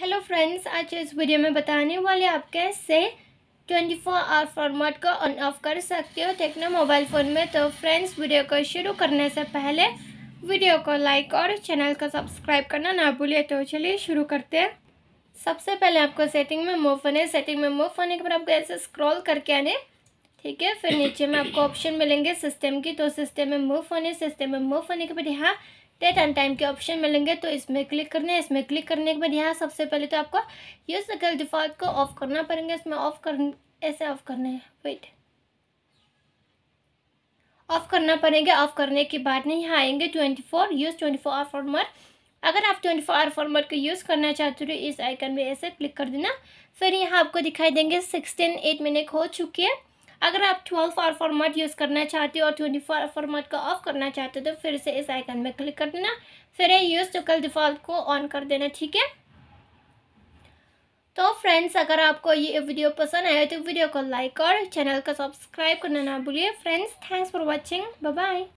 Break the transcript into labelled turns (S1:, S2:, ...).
S1: hello friends आज इस video में बताने वाले आप कैसे 24 फोर आवर फॉर्मेट को ऑन ऑफ कर सकते हो टेक्नो मोबाइल फ़ोन में तो फ्रेंड्स वीडियो को शुरू करने से पहले वीडियो को लाइक और चैनल को सब्सक्राइब करना ना भूलिए तो चलिए शुरू करते हैं सबसे पहले आपको सेटिंग में मूव होने सेटिंग में मूव होने के बाद आपको ऐसे स्क्रॉल करके आने ठीक है फिर नीचे में आपको ऑप्शन मिलेंगे सिस्टम की तो सिस्टम में मूव होने सिस्टम में मूव होने के बाद यहाँ डेट एंड टाइम के ऑप्शन मिलेंगे तो इसमें क्लिक करने हैं इसमें क्लिक करने के बाद यहाँ सबसे पहले तो आपको ये सकल डिफॉल्ट को ऑफ करना पड़ेंगे इसमें ऑफ कर ऐसे ऑफ करने है वेट ऑफ करना पड़ेंगे ऑफ करने के बाद में यहाँ आएंगे twenty four use twenty four hour format अगर आप ट्वेंटी फोर आर फॉर्मर को यूज़ करना चाहते हो इस आइकन में ऐसे क्लिक कर देना फिर यहाँ आपको दिखाई देंगे सिक्सटीन एट मिनट हो चुकी है अगर आप ट्वेल्व आर फॉर्मेट यूज़ करना चाहते हो और ट्वेंटी फोर फॉर्मेट का ऑफ करना चाहते हो तो फिर से इस आइकन में क्लिक कर देना फिर यूज़ तो कल डिफ़ॉल्ट को ऑन कर देना ठीक है तो फ्रेंड्स अगर आपको ये वीडियो पसंद आए तो वीडियो को लाइक और चैनल को सब्सक्राइब करना ना भूलिए friends thanks for watching bye